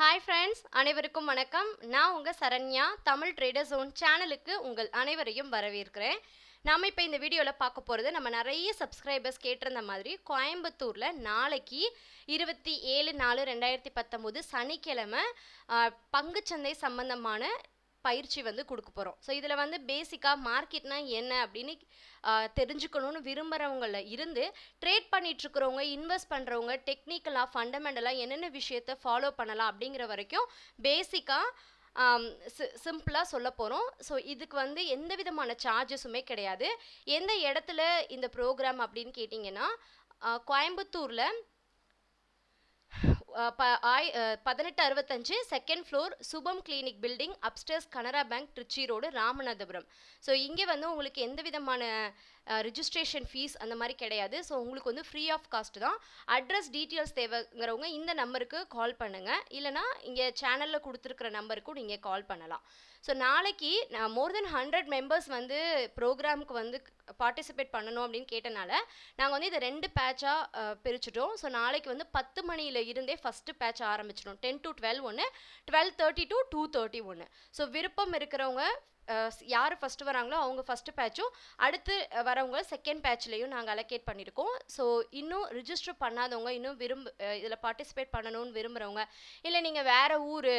hi friends அனைவருக்கும் வணக்கம் நான் உங்கள் சரண்யா தமிழ் ட்ரேடர் ஜோன் சேனலுக்கு உங்கள் அனைவரையும் வரவேற்கிறேன் நாம் இப்போ இந்த வீடியோவில் பார்க்க போகிறது நம்ம நிறைய சப்ஸ்கிரைபர்ஸ் கேட்டிருந்த மாதிரி கோயம்புத்தூரில் நாளைக்கு இருபத்தி ஏழு நாலு ரெண்டாயிரத்தி பத்தொம்போது சனிக்கிழமை பங்குச்சந்தை சம்பந்தமான பயிற்சி வந்து கொடுக்க போகிறோம் ஸோ இதில் வந்து பேசிக்காக மார்க்கெட்னா என்ன அப்படின்னு தெரிஞ்சுக்கணும்னு விரும்புகிறவங்கள இருந்து ட்ரேட் பண்ணிகிட்ருக்கிறவங்க இன்வெஸ்ட் பண்ணுறவங்க டெக்னிக்கலாக ஃபண்டமெண்டலாக என்னென்ன விஷயத்தை ஃபாலோ பண்ணலாம் அப்படிங்கிற வரைக்கும் பேசிக்காக சி சிம்பிளாக சொல்ல போகிறோம் ஸோ இதுக்கு வந்து எந்த விதமான சார்ஜஸுமே கிடையாது எந்த இடத்துல இந்த ப்ரோக்ராம் அப்படின்னு கேட்டிங்கன்னா கோயம்புத்தூரில் ஆய் பதினெட்டு அறுபத்தஞ்சு second floor Subham clinic building upstairs Canara bank Trichy road Ramanathapuram so இங்கே வந்து உங்களுக்கு எந்த விதமான ரிஜிஸ்ட்ரேஷன் ஃபீஸ் அந்த மாதிரி கிடையாது ஸோ உங்களுக்கு வந்து ஃப்ரீ ஆஃப் காஸ்ட் தான் அட்ரஸ் டீட்டெயில்ஸ் தேவைங்கிறவங்க இந்த நம்பருக்கு கால் பண்ணுங்கள் இல்லைனா இங்கே சேனலில் கொடுத்துருக்குற நம்பருக்கும் நீங்கள் கால் பண்ணலாம் ஸோ நாளைக்கு நான் மோர் தென் ஹண்ட்ரட் மெம்பர்ஸ் வந்து ப்ரோக்ராமுக்கு வந்து பார்ட்டிசிபேட் பண்ணணும் அப்படின்னு கேட்டனால நாங்கள் வந்து இதை ரெண்டு பேட்சாக பிரிச்சுட்டோம் ஸோ நாளைக்கு வந்து பத்து மணியில் இருந்தே ஃபஸ்ட்டு பேட்ச் ஆரம்பிச்சிடும் டென் டு டுவெல் ஒன்று twelve thirty to two thirty ஒன்று ஸோ விருப்பம் இருக்கிறவங்க யார் ஃபஸ்ட்டு வராங்களோ அவங்க ஃபஸ்ட்டு பேட்சும் அடுத்து வரவங்க செகண்ட் பேட்ச்லேயும் நாங்கள் அலோகேட் பண்ணியிருக்கோம் ஸோ இன்னும் ரிஜிஸ்டர் பண்ணாதவங்க இன்னும் விரும்ப இதில் பார்ட்டிசிபேட் பண்ணணும்னு விரும்புகிறவங்க இல்லை நீங்கள் வேறு ஊர்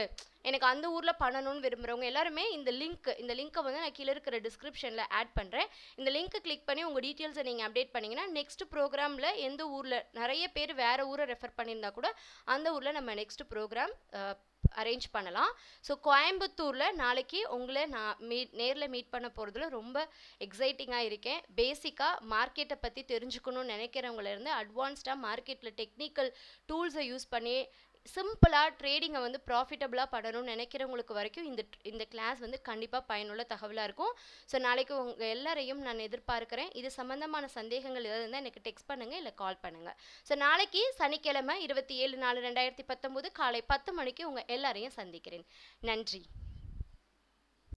எனக்கு அந்த ஊரில் பண்ணணும்னு விரும்புகிறவங்க எல்லாருமே இந்த லிங்க் இந்த லிங்க்கை வந்து நான் கீழே இருக்கிற டிஸ்கிரிப்ஷனில் ஆட் பண்ணுறேன் இந்த லிங்க்கை கிளிக் பண்ணி உங்கள் டீட்டெயில்ஸை நீங்கள் அப்டேட் பண்ணிங்கன்னா நெக்ஸ்ட் ப்ரோக்ராமில் எந்த ஊரில் நிறைய பேர் வேறு ஊரை ரெஃபர் பண்ணியிருந்தா கூட அந்த ஊரில் நம்ம நெக்ஸ்ட் ப்ரோக்ராம் அரேஞ்ச் பண்ணலாம் ஸோ கோயம்புத்தூரில் நாளைக்கு உங்களை நான் மீட் நேரில் மீட் பண்ண போகிறதுல ரொம்ப எக்ஸைட்டிங்காக இருக்கேன் பேசிக்காக மார்க்கெட்டை பற்றி தெரிஞ்சுக்கணும்னு நினைக்கிறவங்களேருந்து அட்வான்ஸ்டாக மார்க்கெட்டில் டெக்னிக்கல் டூல்ஸை யூஸ் பண்ணி சிம்பிளாக ட்ரேடிங்கை வந்து ப்ராஃபிட்டபுளாக பண்ணணும்னு நினைக்கிறவங்களுக்கு வரைக்கும் இந்த இந்த கிளாஸ் வந்து கண்டிப்பாக பயனுள்ள தகவலாக இருக்கும் ஸோ நாளைக்கு உங்கள் எல்லாரையும் நான் எதிர்பார்க்குறேன் இது சம்மந்தமான சந்தேகங்கள் ஏதாவது இருந்தால் எனக்கு டெக்ஸ்ட் பண்ணுங்கள் இல்லை கால் பண்ணுங்கள் ஸோ நாளைக்கு சனிக்கிழமை இருபத்தி ஏழு நாலு ரெண்டாயிரத்தி பத்தொம்போது காலை பத்து மணிக்கு உங்கள் எல்லாரையும் சந்திக்கிறேன் நன்றி